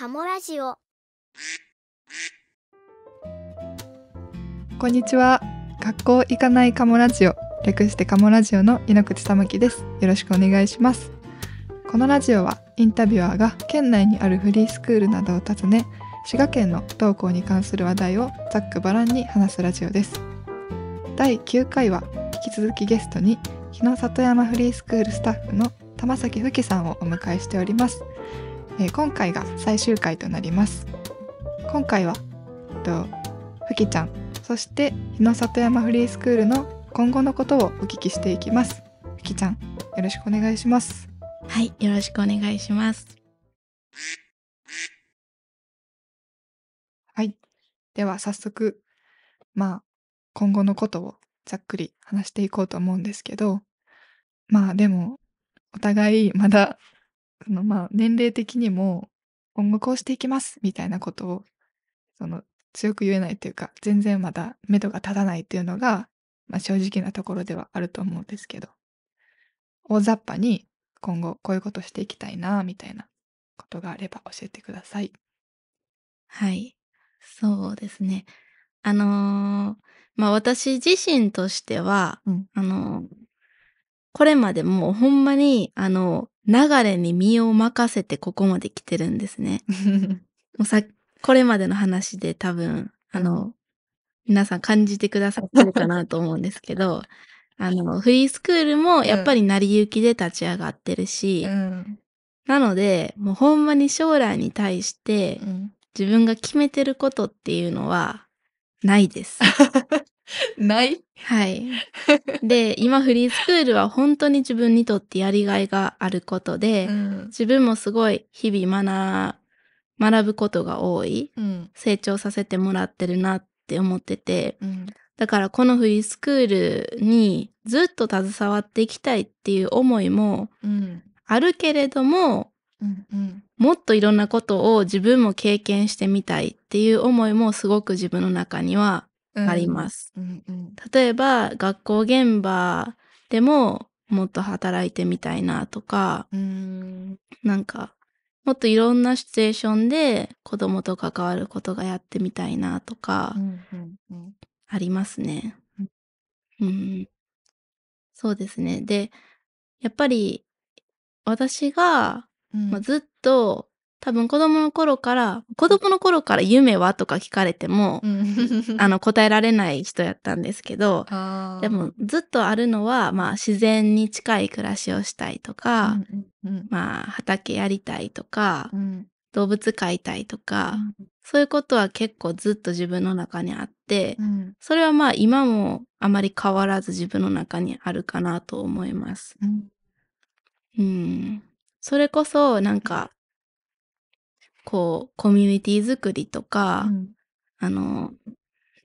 カモラジオこんにちは学校行かないカモラジオ略してカモラジオの井口珠きですよろしくお願いしますこのラジオはインタビュアーが県内にあるフリースクールなどを訪ね滋賀県の不登校に関する話題をざっくばらんに話すラジオです第9回は引き続きゲストに日野里山フリースクールスタッフの玉崎吹さんをお迎えしておりますえー、今回が最終回となります今回は、えっと、ふきちゃんそして日野里山フリースクールの今後のことをお聞きしていきますふきちゃんよろしくお願いしますはいよろしくお願いしますはいでは早速まあ今後のことをざっくり話していこうと思うんですけどまあでもお互いまだそのまあ年齢的にも今後こうしていきますみたいなことをその強く言えないというか全然まだ目処が立たないっていうのが、まあ、正直なところではあると思うんですけど大雑把に今後こういうことしていきたいなみたいなことがあれば教えてください。はいそうですねあのー、まあ私自身としては、うん、あのー、これまでもうほんまに、あの、流れに身を任せてここまで来てるんですね。もうさ、これまでの話で多分、あの、皆さん感じてくださってるかなと思うんですけど、あの、フリースクールもやっぱり成り行きで立ち上がってるし、うん、なので、もうほんまに将来に対して、自分が決めてることっていうのは、ないです。ない。はい。で、今フリースクールは本当に自分にとってやりがいがあることで、うん、自分もすごい日々学、学ぶことが多い、うん、成長させてもらってるなって思ってて、うん、だからこのフリースクールにずっと携わっていきたいっていう思いもあるけれども、うんうん、もっといろんなことを自分も経験してみたいっていう思いもすごく自分の中にはあります。うん例えば学校現場でももっと働いてみたいなとか、うん、なんかもっといろんなシチュエーションで子供と関わることがやってみたいなとか、ありますね。うん、そうですね。で、やっぱり私が、まずっと多分子供の頃から、子供の頃から夢はとか聞かれても、あの答えられない人やったんですけど、でもずっとあるのは、まあ自然に近い暮らしをしたいとか、まあ畑やりたいとか、動物飼いたいとか、そういうことは結構ずっと自分の中にあって、それはまあ今もあまり変わらず自分の中にあるかなと思います。うん、それこそなんか、こう、コミュニティ作りとか、うん、あの、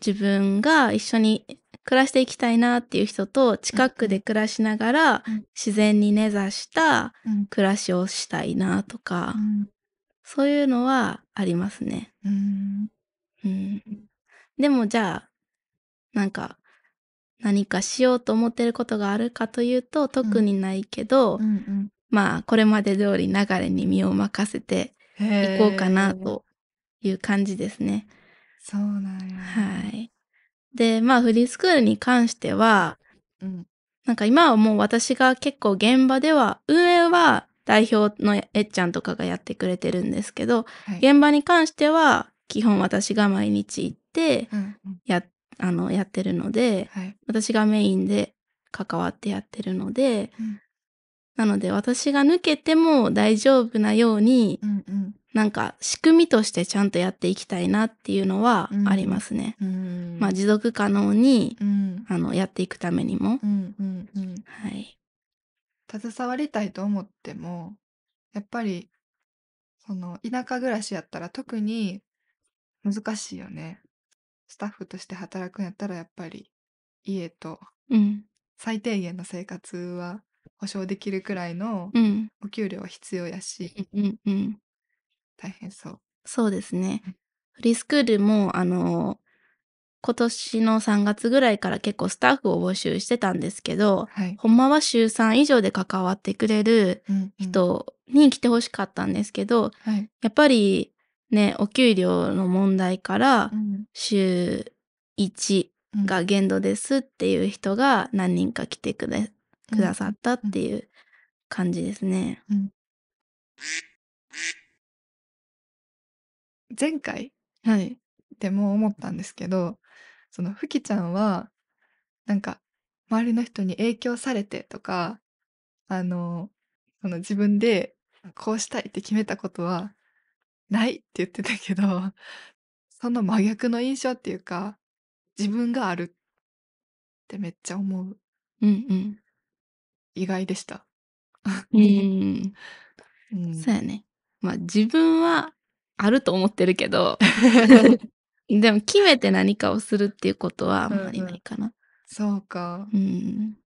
自分が一緒に暮らしていきたいなっていう人と近くで暮らしながら自然に根ざした暮らしをしたいなとか、うん、そういうのはありますね。うん、うん、でもじゃあなんか何かしようと思ってることがあるかというと特にないけど、うんうんうん、まあこれまで通り流れに身を任せて行こうかなという感じですね。そうなんや、はい。で、まあフリースクールに関しては、うん、なんか今はもう私が結構現場では、運営は代表のえっちゃんとかがやってくれてるんですけど、はい、現場に関しては基本私が毎日行ってやうん、あのやってるので、はい、私がメインで関わってやってるので、うん、なので私が抜けても大丈夫なように、うんうんなんか仕組みとしてちゃんとやっていきたいなっていうのはありますね。うん、まあ、持続可能に、うん、あのやっていくためにも、うんうんうん、はい。携わりたいと思ってもやっぱりその田舎暮らしやったら特に難しいよね。スタッフとして働くんやったらやっぱり家と最低限の生活は保証できるくらいのお給料は必要やし、うんうんうん大変そう。そうですね。フリースクールも、あの、今年の3月ぐらいから結構スタッフを募集してたんですけど、はい、ほんまは週3以上で関わってくれる人に来てほしかったんですけど、うんうん、やっぱりね、お給料の問題から週1が限度ですっていう人が何人か来てくだ,、さったっていう感じですね。うん前回、はい、でも思ったんですけど、その、ふきちゃんは、なんか、周りの人に影響されてとか、あの、その自分でこうしたいって決めたことはないって言ってたけど、その真逆の印象っていうか、自分があるってめっちゃ思う。うんうん。意外でした。うん。うん、そうやね。まあ自分はあると思ってるけど でも決めて何かをするっていうことはあんまりないかな。うんうん、そうか。うん。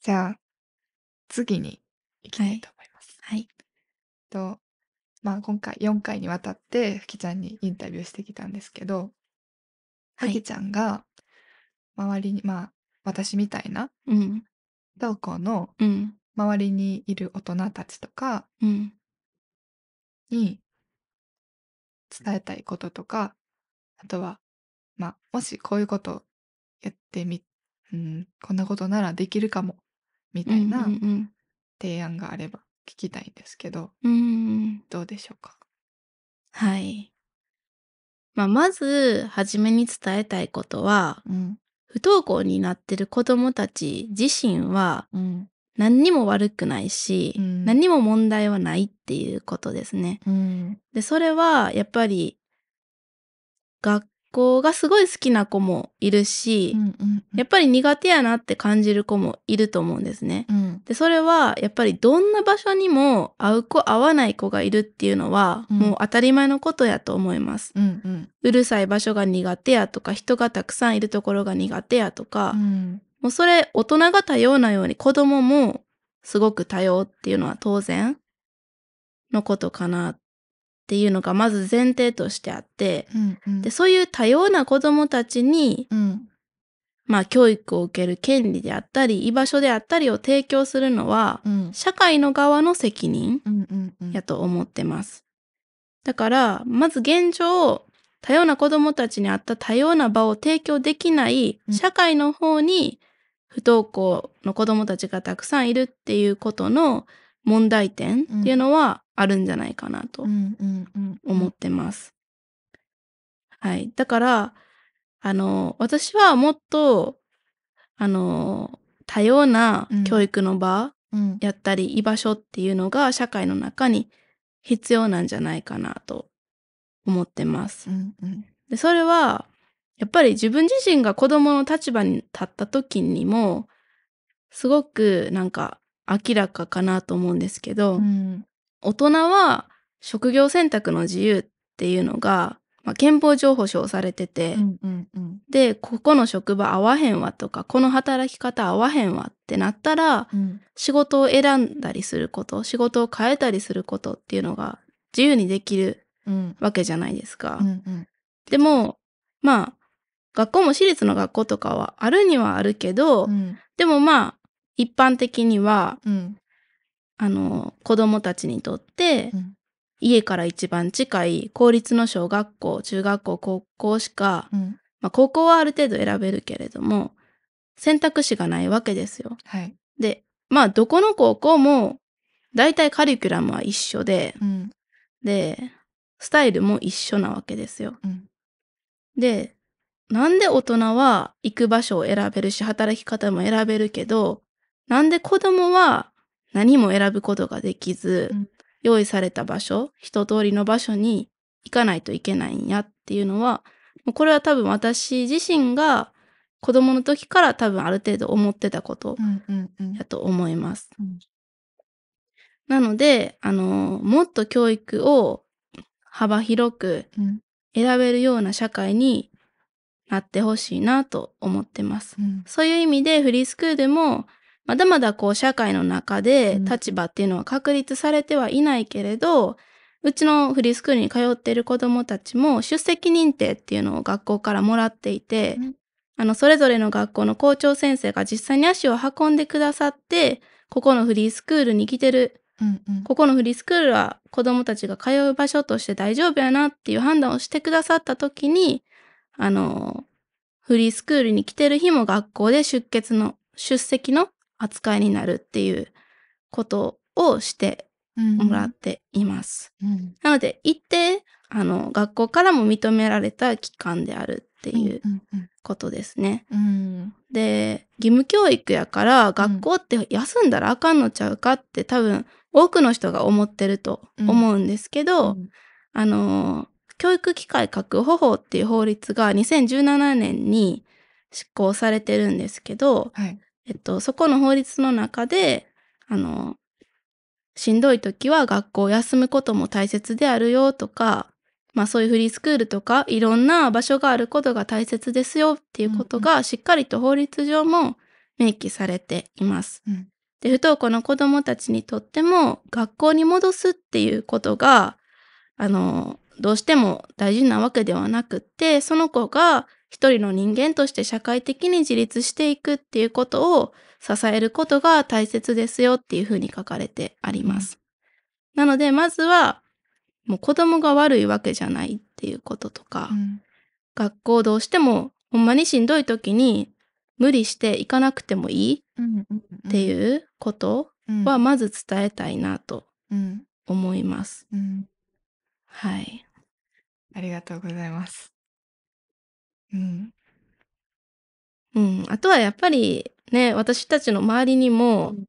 じゃあ次に行きたいと思います。はい。はい、とまあ今回4回にわたってふきちゃんにインタビューしてきたんですけど、ふきちゃんが周りにまあ私みたいな、うん、同行の、うん、周りにいる大人たちとかに伝えたいこととかあとは、まあ、もしこういうことやってみ、うん、こんなことならできるかもみたいな提案があれば聞きたいんですけど、うんうんうん、どうでしょうかはい、まあ、まず初めに伝えたいことは、うん、不登校になってる子どもたち自身は、うん、何にも悪くないし、うん、何にも問題はないっていうことですね。うん、でそれはやっぱり学校がすごい好きな子もいるし、うんうんうん、やっぱり苦手やなって感じる子もいると思うんですね。うん、でそれはやっぱりどんな場所にも合う子合わない子がいるっていうのは、もう当たり前のことやと思います、うんうん、うるさい場所が苦手やとか人がたくさんいるところが苦手やとか、もうそれ大人が多様なように子供もすごく多様っていうのは当然のことかなっていうのがまず前提としてあって、うんうん、でそういう多様な子供たちに、うん、まあ教育を受ける権利であったり居場所であったりを提供するのは、うん、社会の側の責任やと思ってます。だからまず現状多様な子供たちにあった多様な場を提供できない社会の方に不登校の子どもたちがたくさんいるっていうことの問題点っていうのはあるんじゃないかなと思ってます。はい。だから、あの、私はもっと、あの、多様な教育の場やったり、居場所っていうのが社会の中に必要なんじゃないかなと思ってます。でそれはやっぱり自分自身が子供の立場に立った時にも、すごくなんか明らかかなと思うんですけど、うん、大人は職業選択の自由っていうのが、まあ、憲法上保障されてて、うんうんうん、で、ここの職場合わへんわとか、この働き方合わへんわってなったら、うん、仕事を選んだりすること、仕事を変えたりすることっていうのが自由にできるわけじゃないですか。うんうんうん、でも、まあ、学校も私立の学校とかはあるにはあるけど、うん、でもまあ一般的には、うん、あの子供たちにとって、うん、家から一番近い公立の小学校中学校高校しか、うんまあ、高校はある程度選べるけれども選択肢がないわけですよ。はい、でまあどこの高校も大体カリキュラムは一緒で、でスタイルも一緒なわけですよ。でなんで大人は行く場所を選べるし、働き方も選べるけど、なんで子供は何も選ぶことができず、うん、用意された場所、一通りの場所に行かないといけないんやっていうのは、もうこれは多分私自身が子供の時から多分ある程度思ってたことやと思います。なので、あの、もっと教育を幅広く選べるような社会になってほしいなと思ってます。うん、そういう意味でフリースクールもまだまだこう社会の中で立場っていうのは確立されてはいないけれど、うん、うちのフリースクールに通っている子どもたちも出席認定っていうのを学校からもらっていて、うん、あのそれぞれの学校の校長先生が実際に足を運んでくださってここのフリースクールに来てるうんうん、ここのフリースクールは子どもたちが通う場所として大丈夫やなっていう判断をしてくださった時にあの、フリースクールに来てる日も学校で出欠の、出席の扱いになるっていうことをしてもらっています。うんなので、一定、あの、学校からも認められた期間であるっていうことですね。うん、で、義務教育やから学校って休んだらあかんのちゃうかって多分多くの人が思ってると思うんですけど、あの、教育機会確保法っていう法律が2017年に執行されてるんですけど、はい、えっと、そこの法律の中で、あの、しんどい時は学校を休むことも大切であるよとか、まあそういうフリースクールとかいろんな場所があることが大切ですよっていうことがしっかりと法律上も明記されています。うん、で、不登校の子供たちにとっても学校に戻すっていうことが、あの、どうしても大事なわけではなくってその子が一人の人間として社会的に自立していくっていうことを支えることが大切ですよっていうふうに書かれてあります。なのでまずはもう子供が悪いわけじゃないっていうこととか、うん、学校どうしてもほんまにしんどい時に無理して行かなくてもいいっていうことはまず伝えたいなと思います。うんはい。ありがとうございます。うん。うん、あとはやっぱりね、私たちの周りにうも、ん。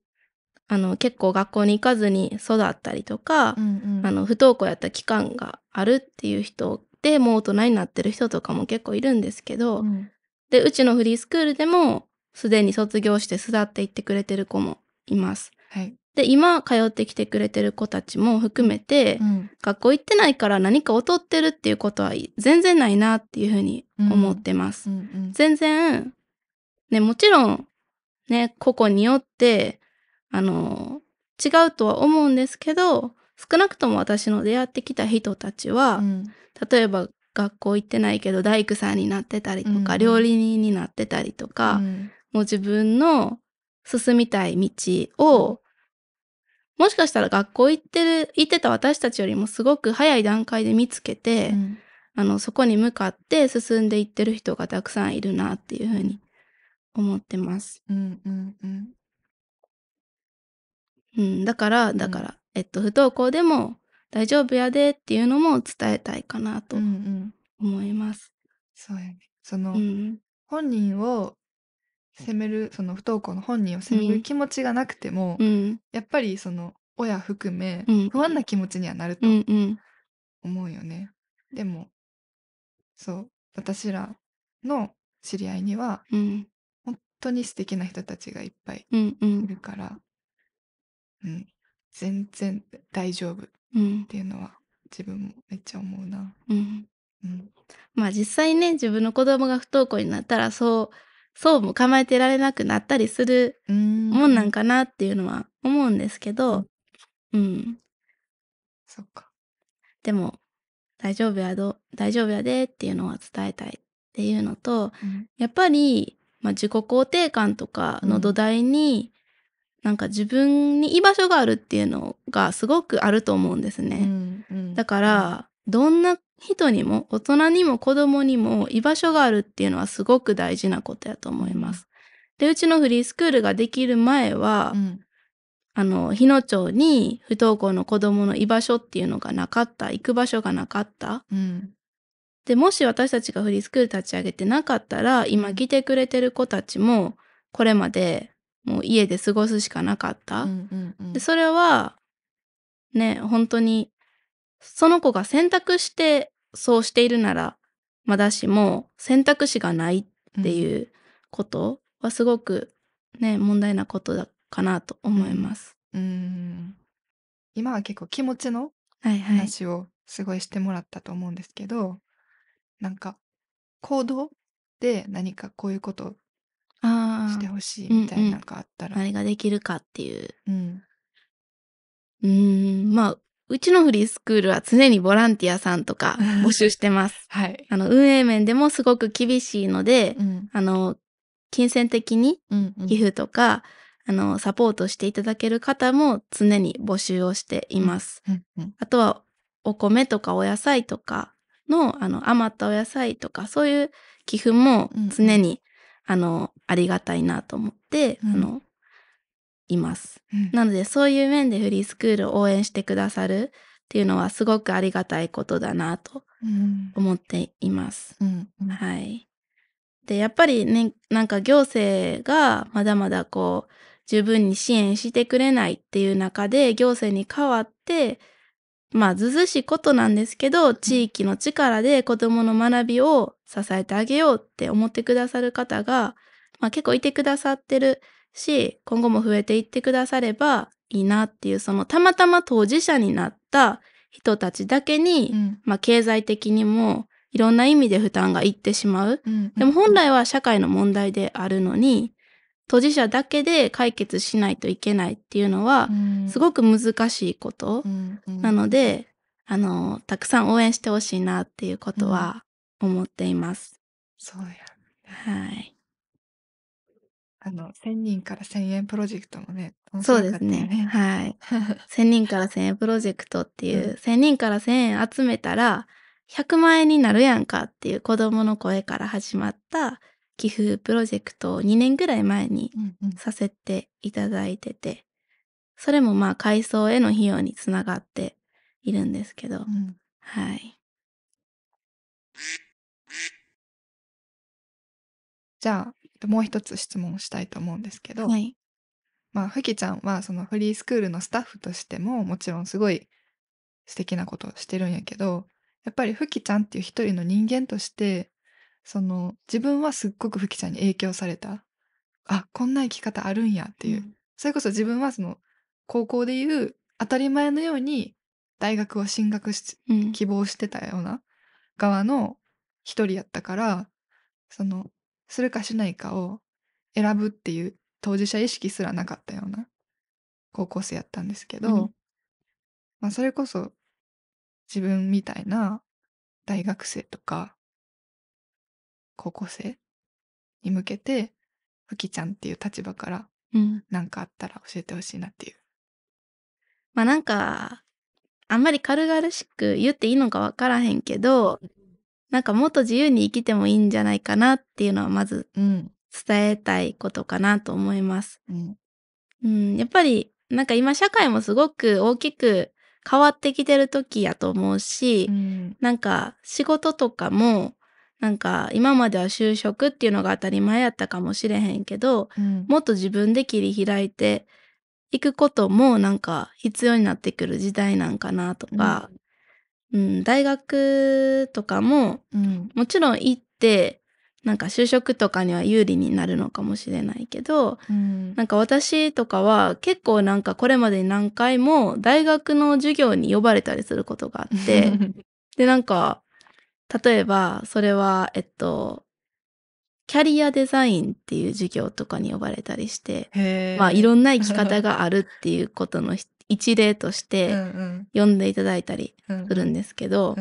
あの、結構学校に行かずに育ったりとか、うんうあの、不登校やった期間があるっていう人で、もう大人になってる人とかも結構いるんですけうど、ん。で、うちのフリースクールでも、すでに卒業して巣立っていってくれてる子もいます。はい。で、今通ってきてくれてる子たちも含めて、うん、学校行ってないから何か劣ってるっていうことは全然ないなっていうふうに思ってます。うんうんうん、全然、ね、もちろん、ね、個々によって、あの、違うとは思うんですけど、少なくとも私の出会ってきた人たちは、うん、例えば学校行ってないけど大工さんになってたりとか、うん、料理人になってたりとか、もう自分の進みたい道をもしかしたら学校行ってる、行ってた私たちよりもすごく早い段階で見つけて、うん、あの、そこに向かって進んでいってる人がたくさんいるなっていうふうに思ってます。うんうんうん。うん、だから、だから、うん、えっと、不登校でも大丈夫やでっていうのも伝えたいかなと思います。うんうん、そうやね。その、うん、本人を責めるその不登校の本人を責める気持ちがなくても、うん、やっぱりその親含め不安な気持ちにはなると思うよね。うんうん、でもそう私らの知り合いには、うん、本当に素敵な人たちがいっぱいいるから、うん、うん、全然大丈夫っていうのは自分もめっちゃ思うな。うん、うん、まあ実際ね自分の子供が不登校になったらそうそうも構えてられなくなったりするもんなんかなっていうのは思うんですけど、うん。そっか。でも、大丈夫やど、大丈夫やでっていうのは伝えたいっていうのと、うん、やっぱり、まあ、自己肯定感とかの土台に、うん、なんか自分に居場所があるっていうのがすごくあると思うんですね。うんうん、だから、どんな人にも大人にも子供にも居場所があるっていうのはすごく大事なことやと思います。でうちのフリースクールができる前は、うん、あの日野町に不登校の子供の居場所っていうのがなかった行く場所がなかった。うん、でもし私たちがフリースクール立ち上げてなかったら今来てくれてる子たちもこれまでもう家で過ごすしかなかった。でそれはね本当にその子が選択してそうしているならまだしも選択肢がないっていうことはすごくね、問題なことだかなと思います。うん、今は結構気持ちの話をすごいしてもらったと思うんですけど、はいはい、なんか行動で何かこういうことしてほしいみたいなのがあったら、うんうん、何ができるかっていう。うん、うんまあうちのフリースクールは常にボランティアさんとか募集してます。はい。あの、運営面でもすごく厳しいので、うん、あの、金銭的に寄付とか、うんうん、あの、サポートしていただける方も常に募集をしています。うんうんあとは、お米とかお野菜とかの、あの、余ったお野菜とか、そういう寄付も常に、うん、あの、ありがたいなと思って、うん、あの、います、うん、なのでそういう面でフリースクールを応援してくださるっていうのはすごくありがたいことだなと思っています、うんうん、はいでやっぱりねなんか行政がまだまだこう十分に支援してくれないっていう中で行政に代わってまあずずしいことなんですけど地域の力で子どもの学びを支えてあげようって思ってくださる方が、まあ、結構いてくださってるし、今後も増えていってくださればいいなっていう、そのたまたま当事者になった人たちだけに、うん、まあ経済的にもいろんな意味で負担がいってしまう。でも本来は社会の問題であるのに、当事者だけで解決しないといけないっていうのは、すごく難しいこと、なのであのたくさん応援してほしいなっていうことは思っています。そうや、はいあの、1000人から1000円プロジェクトもね、ねそうですね。はい。1000 人から1000円プロジェクトっていう、うん、1000人から1000円集めたら、100万円になるやんかっていう子供の声から始まった寄付プロジェクトを2年ぐらい前にさせていただいてて、うんうん、それもまあ改装への費用につながっているんですけど、うん、はい。じゃあともう一つ質問したいと思うんですけど、はい、まあふきちゃんはそのフリースクールのスタッフとしてももちろんすごい素敵なことをしてるんやけどやっぱりふきちゃんっていう一人の人間としてその自分はすっごくふきちゃんに影響されたあこんな生き方あるんやっていう、うん、それこそ自分はその高校でいう当たり前のように大学を進学し、希望してたような側の一人やったからそのするかしないかを選ぶっていう当事者意識すらなかったような高校生やったんですけど、うん、まあ、それこそ自分みたいな大学生とか高校生に向けてふきちゃんっていう立場から何かあったら教えてほしいなっていう。うん、まあなんかあんまり軽々しく言っていいのか分からへんけどなんかもっと自由に生きてもいいんじゃないかなっていうのはまず伝えたいことかなと思います。うん、うん、やっぱりなんか今社会もすごく大きく変わってきてる時やと思うし、うん、なんか仕事とかもなんか今までは就職っていうのが当たり前やったかもしれへんけど、うん、もっと自分で切り開いていくこともなんか必要になってくる時代なんかなとか、ううん、大学とかも、うん、もちろん行ってなんか就職とかには有利になるのかもしれないけど、うん、なんか私とかは結構なんかこれまでに何回も大学の授業に呼ばれたりすることがあって でなんか例えばそれはえっとキャリアデザインっていう授業とかに呼ばれたりして、まあいろんな生き方があるっていうことの一例として読んでいただいたりするんですけど、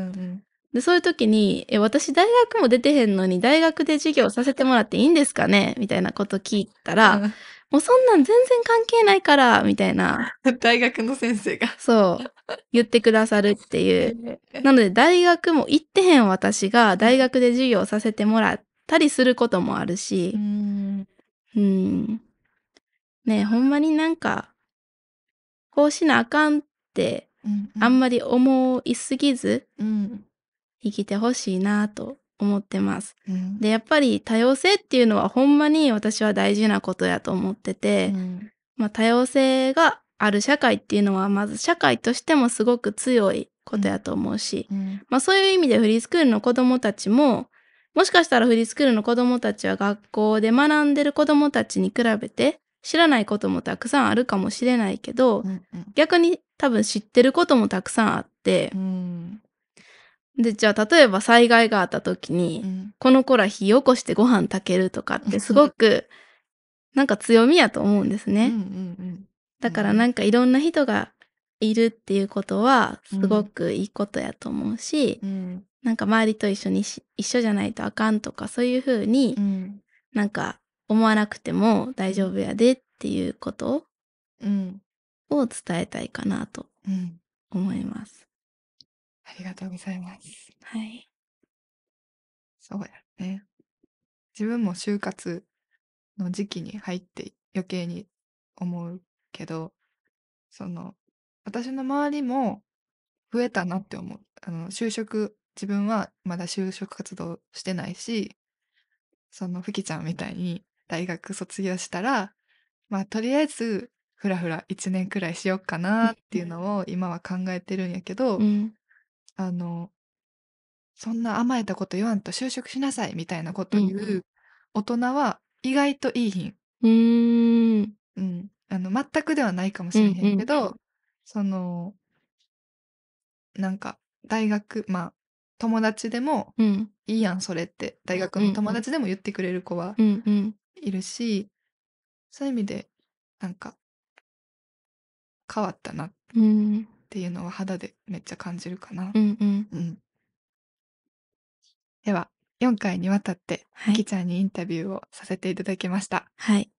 でそういう時にえ、私大学も出てへんのに大学で授業させてもらっていいんですかねみたいなこと聞いたら、もうそんなん全然関係ないから、みたいな。大学の先生が。そう。言ってくださるっていう。なので大学も行ってへん私が大学で授業させてもらったりすることもあるし、うん。ねほんまになんかこうしなあかんって、あんまり思いすぎず、生きてほしいなと思ってます。うん、でやっぱり多様性っていうのはほんまに私は大事なことやと思ってて、うん、まあ、多様性がある社会っていうのはまず社会としてもすごく強いことやと思うし、うん、まあ、そういう意味でフリースクールの子どもたちももしかしたらフリースクールの子どもたちは学校で学んでる子どもたちに比べて知らないこともたくさんあるかもしれないけど、うんうん、逆に多分知ってることもたくさんあって、うん、でじゃあ例えば災害があった時に、うん、この子ら火起こしてご飯炊けるとかって すごくなんか強みやと思うんですね、うんうんうん、だからなんかいろんな人がいるっていうことはすごくいいことやと思うし、うん、なんか周りと一緒に一緒じゃないとあかんとかそういうふうに、うん、なんか思わなくても大丈夫やでっていうことを伝えたいかなと思います。ありがとうございます。はい。そうやね。自分も就活の時期に入って余計に思うけど、その、私の周りも増えたなって思う。あの、就職、自分はまだ就職活動してないし、その、ふきちゃんみたいに大学卒業したら、まあ、とりあえずふらふら1年くらいしよっかなっていうのを今は考えてるんやけど、うん、あのそんな甘えたこと言わんと就職しなさいみたいなこと言う大人は意外といいひん。うん、うん、あの全くではないかもしれへんけど、うんうん、そのなんか大学まあ友達でも、いいやんそれって大学の友達でも言ってくれる子はいるし、そういう意味で、なんか、変わったなっうん。ていうのは肌でめっちゃ感じるかな。うんうん。うん。では、4回にわたって、はきい。ちゃんにインタビューをさせていただきました。はい。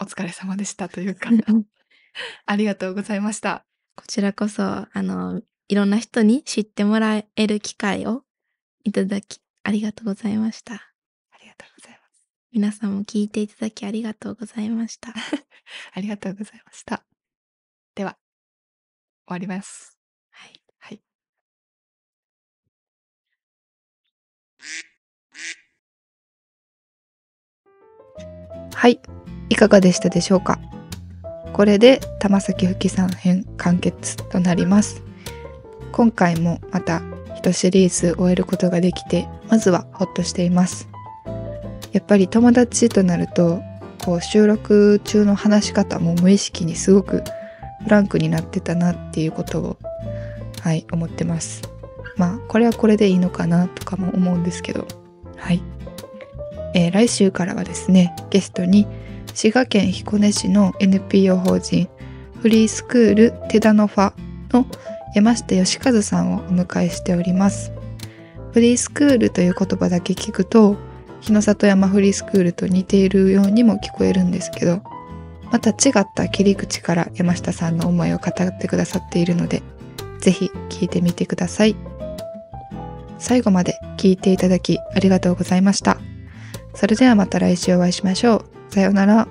お疲れ様でしたというか ありがとうございました。こちらこそ、あの、いろんな人に知ってもらえる機会をいただき、ありがとうございました。ありがとうござい皆さんも聞いていただきありがとうございました。ありがとうございました。では、終わります。はい。はい。はい。いかがでしたでしょうかこれで玉崎ふきさん編完結となります。今回もまた一シリーズ終えることができて、まずはほっとしています。やっぱり友達となるとこう収録中の話し方も無意識にすごくフランクになってたなっていうことをはい思ってますまあこれはこれでいいのかなとかも思うんですけどはい、えー、来週からはですねゲストに滋賀県彦根市の NPO 法人フリースクールテダノファの山下義和さんをお迎えしておりますフリースクールという言葉だけ聞くと日の里山フリースクールと似ているようにも聞こえるんですけどまた違った切り口から山下さんの思いを語ってくださっているので是非聞いてみてください最後まで聞いていただきありがとうございましたそれではまた来週お会いしましょうさようなら